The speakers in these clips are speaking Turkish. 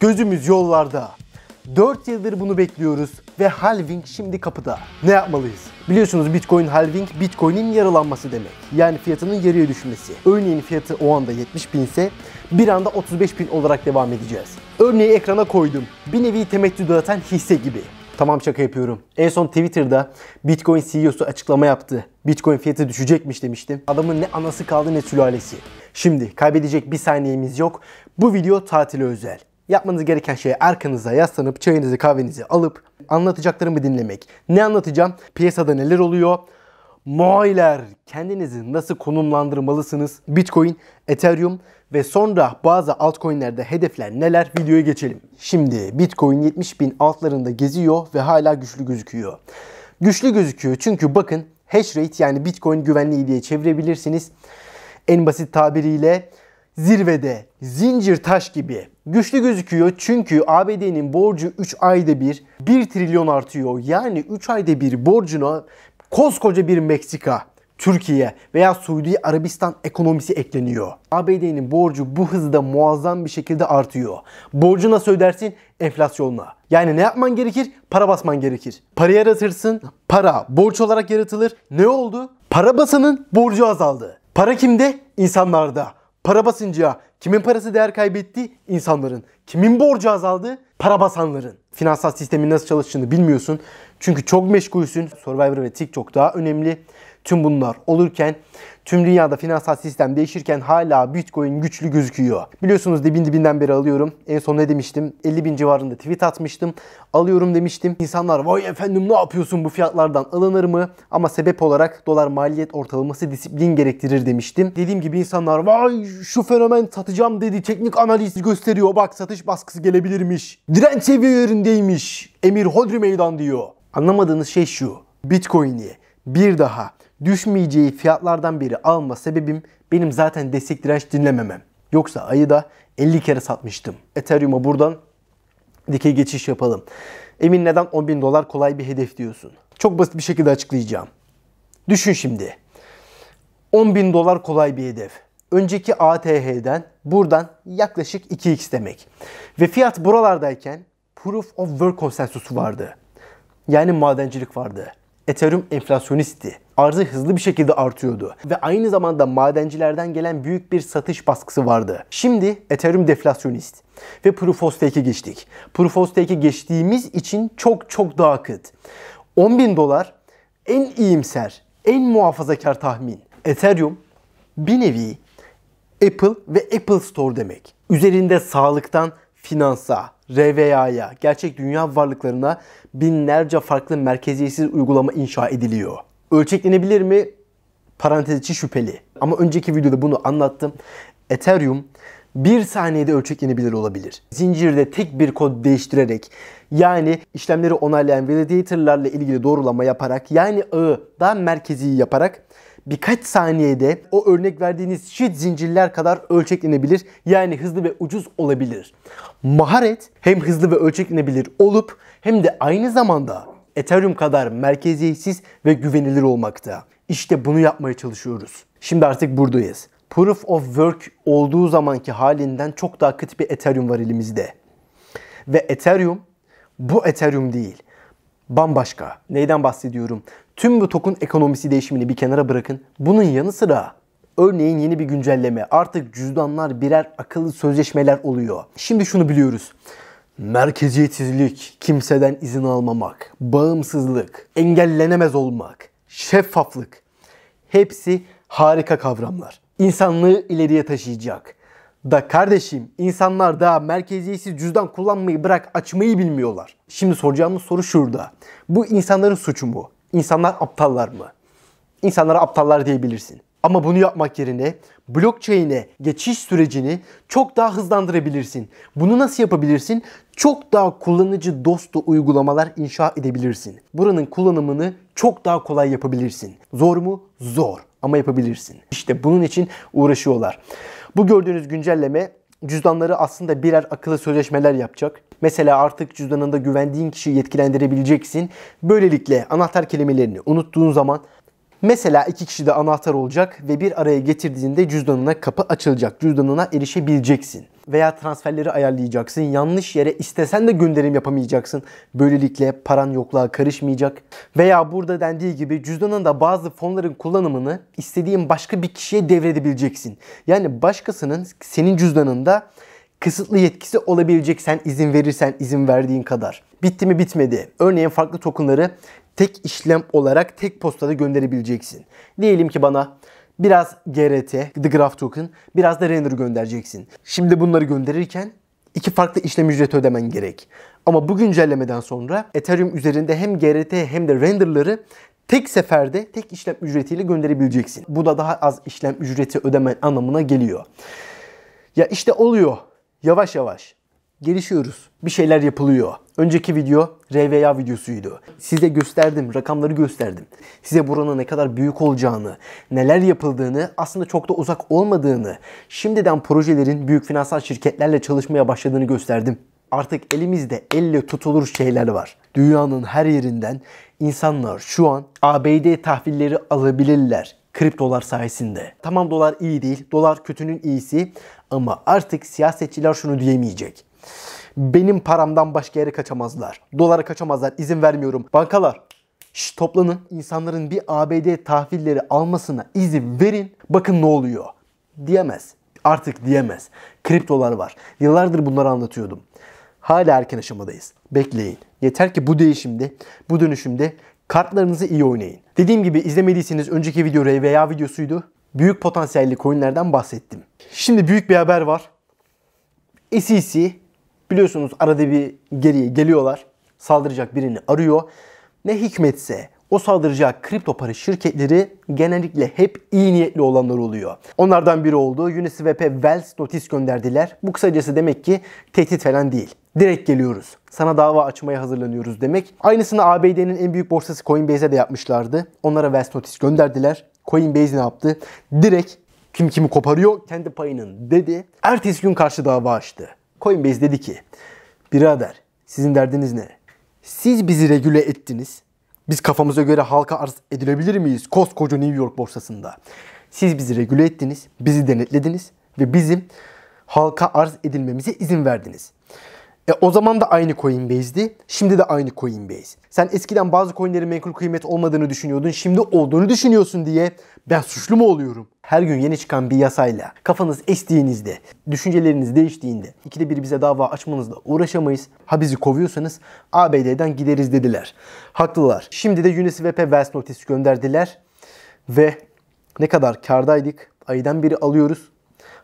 Gözümüz yollarda. 4 yıldır bunu bekliyoruz ve halving şimdi kapıda. Ne yapmalıyız? Biliyorsunuz Bitcoin halving, Bitcoin'in yarılanması demek. Yani fiyatının yarıya düşmesi. Örneğin fiyatı o anda 70 bin ise bir anda 35 bin olarak devam edeceğiz. Örneği ekrana koydum. Bir nevi temettü dağıtan hisse gibi. Tamam şaka yapıyorum. En son Twitter'da Bitcoin CEO'su açıklama yaptı. Bitcoin fiyatı düşecekmiş demiştim. Adamın ne anası kaldı ne sülalesi. Şimdi kaybedecek bir saniyemiz yok. Bu video tatile özel. Yapmanız gereken şey arkanıza yaslanıp çayınızı kahvenizi alıp anlatacaklarımı dinlemek. Ne anlatacağım? Piyasada neler oluyor? Muayiler kendinizi nasıl konumlandırmalısınız? Bitcoin, Ethereum ve sonra bazı altcoin'lerde hedefler neler videoya geçelim. Şimdi Bitcoin 70 bin altlarında geziyor ve hala güçlü gözüküyor. Güçlü gözüküyor çünkü bakın hash rate yani Bitcoin güvenliği diye çevirebilirsiniz. En basit tabiriyle zirvede zincir taş gibi güçlü gözüküyor çünkü ABD'nin borcu 3 ayda bir 1 trilyon artıyor. Yani 3 ayda bir borcuna koskoca bir Meksika, Türkiye veya Suudi Arabistan ekonomisi ekleniyor. ABD'nin borcu bu hızda muazzam bir şekilde artıyor. Borcu nasıl ödersin? Enflasyonla. Yani ne yapman gerekir? Para basman gerekir. Para yaratırsın, para borç olarak yaratılır. Ne oldu? Para basanın borcu azaldı. Para kimde? İnsanlarda. Para basınca kimin parası değer kaybetti? İnsanların. Kimin borcu azaldı? Para basanların. Finansal sistemin nasıl çalıştığını bilmiyorsun. Çünkü çok meşgulsün. Survivor ve TikTok daha önemli. Tüm bunlar olurken tüm dünyada finansal sistem değişirken hala Bitcoin güçlü gözüküyor. Biliyorsunuz dibin dibinden beri alıyorum. En son ne demiştim? 50 bin civarında tweet atmıştım. Alıyorum demiştim. İnsanlar vay efendim ne yapıyorsun bu fiyatlardan alınır mı? Ama sebep olarak dolar maliyet ortalaması disiplin gerektirir demiştim. Dediğim gibi insanlar vay şu fenomen satacağım dedi. Teknik analiz gösteriyor. Bak satış baskısı gelebilirmiş. Direnç seviyelerindeymiş. Emir Hodri meydan diyor. Anlamadığınız şey şu. Bitcoin'i bir daha düşmeyeceği fiyatlardan biri alma sebebim benim zaten destek direnç dinlememem. Yoksa ayı da 50 kere satmıştım. Ethereum'a buradan dikey geçiş yapalım. Emin neden 10 bin dolar kolay bir hedef diyorsun? Çok basit bir şekilde açıklayacağım. Düşün şimdi. 10 bin dolar kolay bir hedef. Önceki ATH'den buradan yaklaşık 2x demek. Ve fiyat buralardayken Proof of Work konsensusu vardı. Yani madencilik vardı. Ethereum enflasyonistti arzı hızlı bir şekilde artıyordu. Ve aynı zamanda madencilerden gelen büyük bir satış baskısı vardı. Şimdi Ethereum deflasyonist ve Proof of Stake'e geçtik. Proof of Stake'e geçtiğimiz için çok çok daha kıt. 10 bin dolar en iyimser, en muhafazakar tahmin. Ethereum bir nevi Apple ve Apple Store demek. Üzerinde sağlıktan finansa, RVA'ya, gerçek dünya varlıklarına binlerce farklı merkeziyetsiz uygulama inşa ediliyor. Ölçeklenebilir mi? Parantez içi şüpheli. Ama önceki videoda bunu anlattım. Ethereum 1 saniyede ölçeklenebilir olabilir. Zincirde tek bir kod değiştirerek yani işlemleri onaylayan validatorlarla ilgili doğrulama yaparak yani ağı daha merkezi yaparak birkaç saniyede o örnek verdiğiniz shit zincirler kadar ölçeklenebilir. Yani hızlı ve ucuz olabilir. Maharet hem hızlı ve ölçeklenebilir olup hem de aynı zamanda Ethereum kadar merkeziyetsiz ve güvenilir olmakta. İşte bunu yapmaya çalışıyoruz. Şimdi artık buradayız. Proof of Work olduğu zamanki halinden çok daha kötü bir Ethereum var elimizde. Ve Ethereum bu Ethereum değil. Bambaşka. Neyden bahsediyorum? Tüm bu token ekonomisi değişimini bir kenara bırakın. Bunun yanı sıra Örneğin yeni bir güncelleme. Artık cüzdanlar birer akıllı sözleşmeler oluyor. Şimdi şunu biliyoruz merkeziyetsizlik, kimseden izin almamak, bağımsızlık, engellenemez olmak, şeffaflık hepsi harika kavramlar. İnsanlığı ileriye taşıyacak. Da kardeşim insanlar daha merkeziyetsiz cüzdan kullanmayı bırak açmayı bilmiyorlar. Şimdi soracağımız soru şurada. Bu insanların suçu mu? İnsanlar aptallar mı? İnsanlara aptallar diyebilirsin. Ama bunu yapmak yerine blockchain'e geçiş sürecini çok daha hızlandırabilirsin. Bunu nasıl yapabilirsin? Çok daha kullanıcı dostu uygulamalar inşa edebilirsin. Buranın kullanımını çok daha kolay yapabilirsin. Zor mu? Zor ama yapabilirsin. İşte bunun için uğraşıyorlar. Bu gördüğünüz güncelleme cüzdanları aslında birer akıllı sözleşmeler yapacak. Mesela artık cüzdanında güvendiğin kişiyi yetkilendirebileceksin. Böylelikle anahtar kelimelerini unuttuğun zaman Mesela iki kişi de anahtar olacak ve bir araya getirdiğinde cüzdanına kapı açılacak. Cüzdanına erişebileceksin. Veya transferleri ayarlayacaksın. Yanlış yere istesen de gönderim yapamayacaksın. Böylelikle paran yokluğa karışmayacak. Veya burada dendiği gibi cüzdanında bazı fonların kullanımını istediğin başka bir kişiye devredebileceksin. Yani başkasının senin cüzdanında kısıtlı yetkisi olabilecek sen izin verirsen izin verdiğin kadar. Bitti mi bitmedi. Örneğin farklı tokenları tek işlem olarak tek postada gönderebileceksin. Diyelim ki bana biraz GRT, The Graph Token, biraz da Render göndereceksin. Şimdi bunları gönderirken iki farklı işlem ücreti ödemen gerek. Ama bu güncellemeden sonra Ethereum üzerinde hem GRT hem de renderları tek seferde tek işlem ücretiyle gönderebileceksin. Bu da daha az işlem ücreti ödemen anlamına geliyor. Ya işte oluyor yavaş yavaş gelişiyoruz. Bir şeyler yapılıyor. Önceki video RVA videosuydu. Size gösterdim, rakamları gösterdim. Size buranın ne kadar büyük olacağını, neler yapıldığını, aslında çok da uzak olmadığını, şimdiden projelerin büyük finansal şirketlerle çalışmaya başladığını gösterdim. Artık elimizde elle tutulur şeyler var. Dünyanın her yerinden insanlar şu an ABD tahvilleri alabilirler kriptolar sayesinde. Tamam dolar iyi değil, dolar kötünün iyisi ama artık siyasetçiler şunu diyemeyecek. Benim paramdan başka yere kaçamazlar. Dolara kaçamazlar. İzin vermiyorum. Bankalar şş, toplanın. İnsanların bir ABD tahvilleri almasına izin verin. Bakın ne oluyor. Diyemez. Artık diyemez. Kriptolar var. Yıllardır bunları anlatıyordum. Hala erken aşamadayız. Bekleyin. Yeter ki bu değişimde, bu dönüşümde Kartlarınızı iyi oynayın. Dediğim gibi izlemediyseniz önceki video RVA videosuydu. Büyük potansiyelli coinlerden bahsettim. Şimdi büyük bir haber var. SEC biliyorsunuz arada bir geriye geliyorlar. Saldıracak birini arıyor. Ne hikmetse o saldıracak kripto para şirketleri genellikle hep iyi niyetli olanlar oluyor. Onlardan biri oldu. Uniswap'e Wells notis gönderdiler. Bu kısacası demek ki tehdit falan değil direkt geliyoruz. Sana dava açmaya hazırlanıyoruz demek. Aynısını ABD'nin en büyük borsası Coinbase'e de yapmışlardı. Onlara West Notice gönderdiler. Coinbase ne yaptı? Direkt kim kimi koparıyor kendi payının dedi. Ertesi gün karşı dava açtı. Coinbase dedi ki birader sizin derdiniz ne? Siz bizi regüle ettiniz. Biz kafamıza göre halka arz edilebilir miyiz koskoca New York borsasında? Siz bizi regüle ettiniz, bizi denetlediniz ve bizim halka arz edilmemize izin verdiniz. E, o zaman da aynı Coinbase'di. Şimdi de aynı Coinbase. Sen eskiden bazı coinlerin menkul kıymet olmadığını düşünüyordun. Şimdi olduğunu düşünüyorsun diye ben suçlu mu oluyorum? Her gün yeni çıkan bir yasayla kafanız estiğinizde, düşünceleriniz değiştiğinde ikide bir bize dava açmanızla uğraşamayız. Ha bizi kovuyorsanız ABD'den gideriz dediler. Haklılar. Şimdi de UNICEF'e Wells notisi gönderdiler ve ne kadar kardaydık aydan biri alıyoruz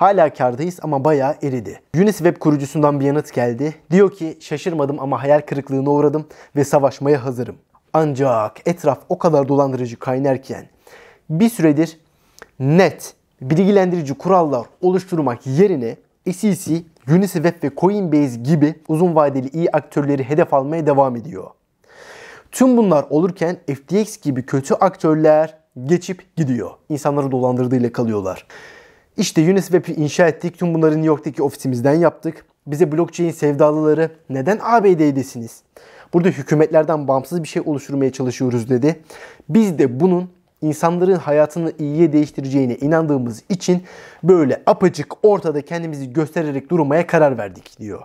Hala kardayız ama bayağı eridi. Yunus Web kurucusundan bir yanıt geldi. Diyor ki şaşırmadım ama hayal kırıklığına uğradım ve savaşmaya hazırım. Ancak etraf o kadar dolandırıcı kaynarken bir süredir net bilgilendirici kurallar oluşturmak yerine SEC, Uniswap ve Coinbase gibi uzun vadeli iyi aktörleri hedef almaya devam ediyor. Tüm bunlar olurken FTX gibi kötü aktörler geçip gidiyor. İnsanları dolandırdığıyla kalıyorlar. İşte Uniswap'i inşa ettik. Tüm bunları New York'taki ofisimizden yaptık. Bize blockchain sevdalıları neden ABD'desiniz? Burada hükümetlerden bağımsız bir şey oluşturmaya çalışıyoruz dedi. Biz de bunun insanların hayatını iyiye değiştireceğine inandığımız için böyle apacık ortada kendimizi göstererek durmaya karar verdik diyor.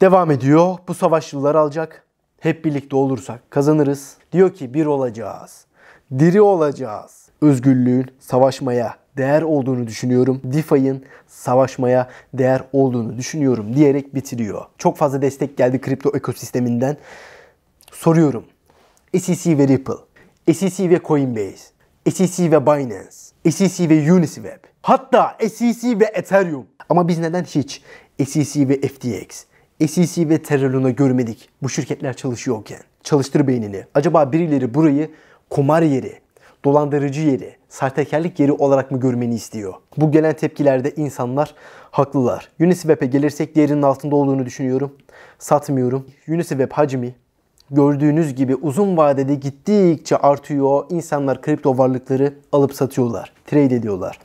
Devam ediyor. Bu savaş yıllar alacak. Hep birlikte olursak kazanırız. Diyor ki bir olacağız. Diri olacağız. Özgürlüğün savaşmaya değer olduğunu düşünüyorum. DeFi'nin savaşmaya değer olduğunu düşünüyorum diyerek bitiriyor. Çok fazla destek geldi kripto ekosisteminden. Soruyorum. SEC ve Ripple, SEC ve Coinbase, SEC ve Binance, SEC ve Uniswap, hatta SEC ve Ethereum. Ama biz neden hiç SEC ve FTX, SEC ve Terra Luna görmedik bu şirketler çalışıyorken? Çalıştır beynini. Acaba birileri burayı kumar yeri, dolandırıcı yeri, sahtekarlık yeri olarak mı görmeni istiyor? Bu gelen tepkilerde insanlar haklılar. Uniswap'e gelirsek değerinin altında olduğunu düşünüyorum. Satmıyorum. Uniswap hacmi gördüğünüz gibi uzun vadede gittikçe artıyor. İnsanlar kripto varlıkları alıp satıyorlar. Trade ediyorlar.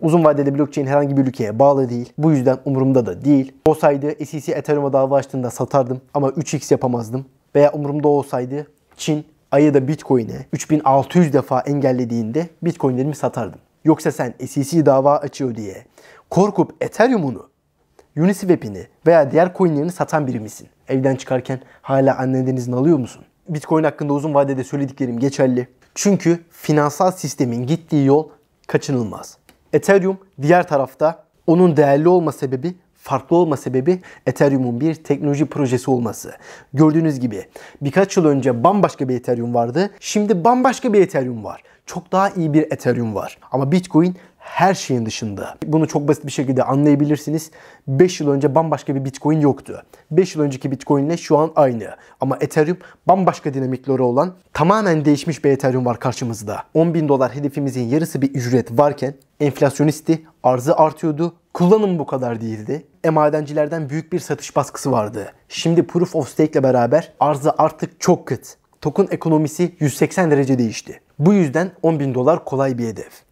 Uzun vadede blockchain herhangi bir ülkeye bağlı değil. Bu yüzden umurumda da değil. Olsaydı SEC Ethereum'a dava açtığında satardım ama 3x yapamazdım. Veya umurumda olsaydı Çin da Bitcoin'e 3600 defa engellediğinde Bitcoin'lerimi satardım. Yoksa sen SEC dava açıyor diye korkup Ethereum'unu, Uniswap'ini veya diğer coinlerini satan biri misin? Evden çıkarken hala annenizin alıyor musun? Bitcoin hakkında uzun vadede söylediklerim geçerli. Çünkü finansal sistemin gittiği yol kaçınılmaz. Ethereum diğer tarafta onun değerli olma sebebi farklı olma sebebi Ethereum'un bir teknoloji projesi olması. Gördüğünüz gibi birkaç yıl önce bambaşka bir Ethereum vardı. Şimdi bambaşka bir Ethereum var. Çok daha iyi bir Ethereum var. Ama Bitcoin her şeyin dışında. Bunu çok basit bir şekilde anlayabilirsiniz. 5 yıl önce bambaşka bir Bitcoin yoktu. 5 yıl önceki Bitcoin ile şu an aynı. Ama Ethereum bambaşka dinamikleri olan tamamen değişmiş bir Ethereum var karşımızda. 10 bin dolar hedefimizin yarısı bir ücret varken enflasyonisti arzı artıyordu Kullanım bu kadar değildi. E madencilerden büyük bir satış baskısı vardı. Şimdi Proof of Stake ile beraber arzı artık çok kıt. Token ekonomisi 180 derece değişti. Bu yüzden 10 bin dolar kolay bir hedef.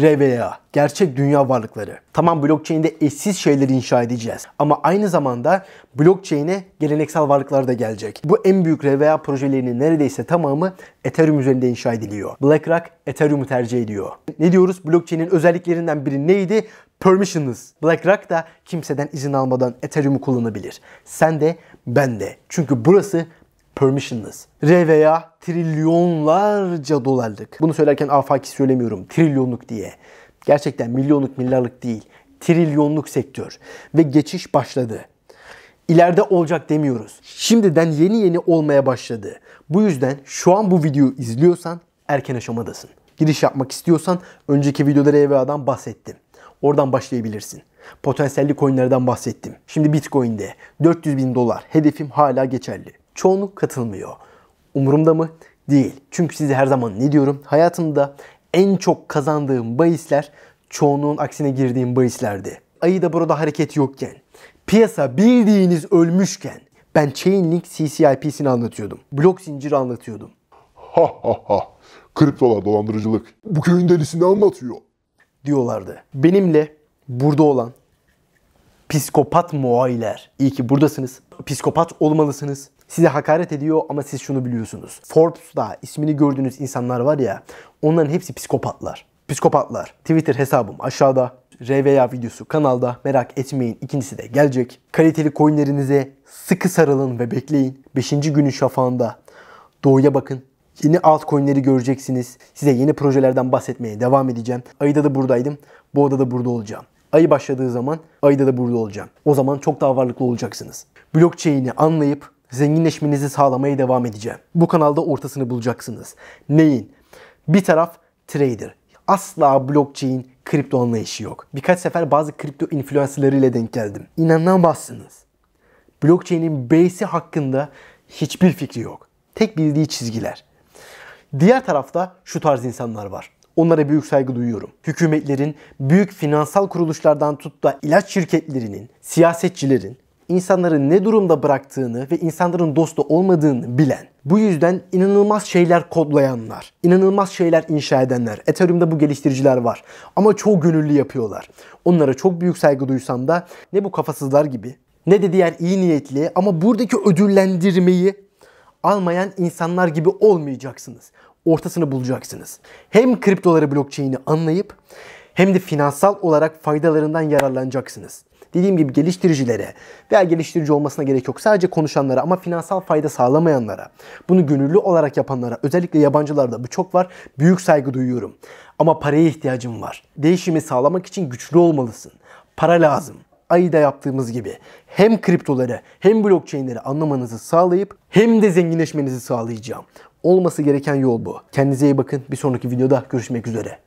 RVA, gerçek dünya varlıkları. Tamam blockchain'de eşsiz şeyleri inşa edeceğiz ama aynı zamanda blockchain'e geleneksel varlıklar da gelecek. Bu en büyük RVA projelerinin neredeyse tamamı Ethereum üzerinde inşa ediliyor. BlackRock Ethereum'u tercih ediyor. Ne diyoruz? Blockchain'in özelliklerinden biri neydi? Permissionless. BlackRock da kimseden izin almadan Ethereum'u kullanabilir. Sen de ben de. Çünkü burası permissionless. Reveya trilyonlarca dolarlık. Bunu söylerken afaki söylemiyorum. Trilyonluk diye. Gerçekten milyonluk milyarlık değil. Trilyonluk sektör. Ve geçiş başladı. İleride olacak demiyoruz. Şimdiden yeni yeni olmaya başladı. Bu yüzden şu an bu videoyu izliyorsan erken aşamadasın. Giriş yapmak istiyorsan önceki videoda RVA'dan bahsettim. Oradan başlayabilirsin. Potansiyelli coinlerden bahsettim. Şimdi Bitcoin'de 400 bin dolar hedefim hala geçerli çoğunluk katılmıyor. Umurumda mı? Değil. Çünkü size her zaman ne diyorum? Hayatımda en çok kazandığım bahisler çoğunluğun aksine girdiğim bahislerdi. Ayı da burada hareket yokken, piyasa bildiğiniz ölmüşken ben Chainlink CCIP'sini anlatıyordum. Blok zinciri anlatıyordum. Ha ha ha. Kriptolar dolandırıcılık. Bu köyün delisini anlatıyor. Diyorlardı. Benimle burada olan psikopat muayiler. İyi ki buradasınız. Psikopat olmalısınız. Size hakaret ediyor ama siz şunu biliyorsunuz. Forbes'da ismini gördüğünüz insanlar var ya onların hepsi psikopatlar. Psikopatlar. Twitter hesabım aşağıda. RVA videosu kanalda merak etmeyin ikincisi de gelecek. Kaliteli coinlerinize sıkı sarılın ve bekleyin. 5. günün şafağında doğuya bakın. Yeni altcoin'leri göreceksiniz. Size yeni projelerden bahsetmeye devam edeceğim. Ayda da buradaydım. Bu odada burada olacağım. Ayı başladığı zaman ayda da burada olacağım. O zaman çok daha varlıklı olacaksınız. Blockchain'i anlayıp zenginleşmenizi sağlamaya devam edeceğim. Bu kanalda ortasını bulacaksınız. Neyin? Bir taraf trader. Asla blockchain kripto anlayışı yok. Birkaç sefer bazı kripto influencerlarıyla denk geldim. İnanamazsınız. Blockchain'in base'i hakkında hiçbir fikri yok. Tek bildiği çizgiler. Diğer tarafta şu tarz insanlar var. Onlara büyük saygı duyuyorum. Hükümetlerin, büyük finansal kuruluşlardan tut da ilaç şirketlerinin, siyasetçilerin, insanları ne durumda bıraktığını ve insanların dostu olmadığını bilen, bu yüzden inanılmaz şeyler kodlayanlar, inanılmaz şeyler inşa edenler, Ethereum'da bu geliştiriciler var ama çok gönüllü yapıyorlar. Onlara çok büyük saygı duysam da ne bu kafasızlar gibi ne de diğer iyi niyetli ama buradaki ödüllendirmeyi almayan insanlar gibi olmayacaksınız. Ortasını bulacaksınız. Hem kriptoları blockchain'i anlayıp hem de finansal olarak faydalarından yararlanacaksınız. Dediğim gibi geliştiricilere veya geliştirici olmasına gerek yok. Sadece konuşanlara ama finansal fayda sağlamayanlara, bunu gönüllü olarak yapanlara, özellikle yabancılarda bu çok var. Büyük saygı duyuyorum. Ama paraya ihtiyacım var. Değişimi sağlamak için güçlü olmalısın. Para lazım. Ayda yaptığımız gibi hem kriptoları hem blockchain'leri anlamanızı sağlayıp hem de zenginleşmenizi sağlayacağım. Olması gereken yol bu. Kendinize iyi bakın. Bir sonraki videoda görüşmek üzere.